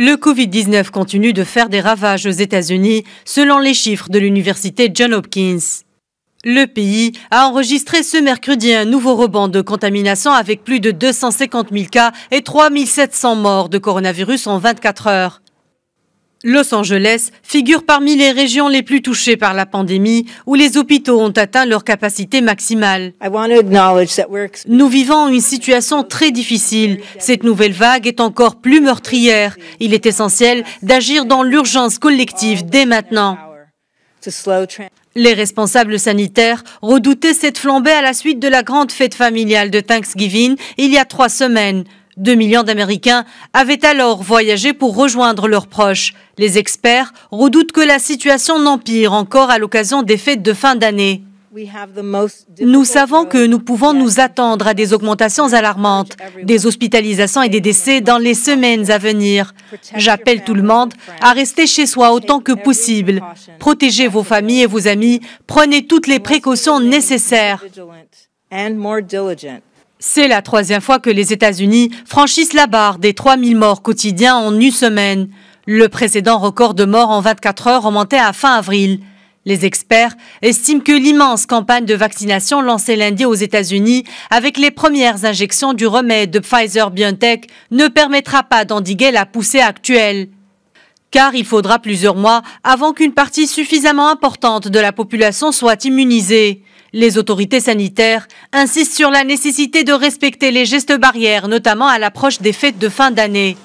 Le Covid-19 continue de faire des ravages aux États-Unis, selon les chiffres de l'université Johns Hopkins. Le pays a enregistré ce mercredi un nouveau rebond de contamination avec plus de 250 000 cas et 3 700 morts de coronavirus en 24 heures. Los Angeles figure parmi les régions les plus touchées par la pandémie, où les hôpitaux ont atteint leur capacité maximale. Nous vivons une situation très difficile. Cette nouvelle vague est encore plus meurtrière. Il est essentiel d'agir dans l'urgence collective dès maintenant. Les responsables sanitaires redoutaient cette flambée à la suite de la grande fête familiale de Thanksgiving il y a trois semaines. 2 millions d'Américains avaient alors voyagé pour rejoindre leurs proches. Les experts redoutent que la situation n'empire encore à l'occasion des fêtes de fin d'année. Nous savons que nous pouvons nous attendre à des augmentations alarmantes, des hospitalisations et des décès dans les semaines à venir. J'appelle tout le monde à rester chez soi autant que possible. Protégez vos familles et vos amis, prenez toutes les précautions nécessaires. C'est la troisième fois que les États-Unis franchissent la barre des 3000 morts quotidiens en une semaine. Le précédent record de morts en 24 heures remontait à fin avril. Les experts estiment que l'immense campagne de vaccination lancée lundi aux États-Unis avec les premières injections du remède de Pfizer-BioNTech ne permettra pas d'endiguer la poussée actuelle. Car il faudra plusieurs mois avant qu'une partie suffisamment importante de la population soit immunisée. Les autorités sanitaires insistent sur la nécessité de respecter les gestes barrières, notamment à l'approche des fêtes de fin d'année.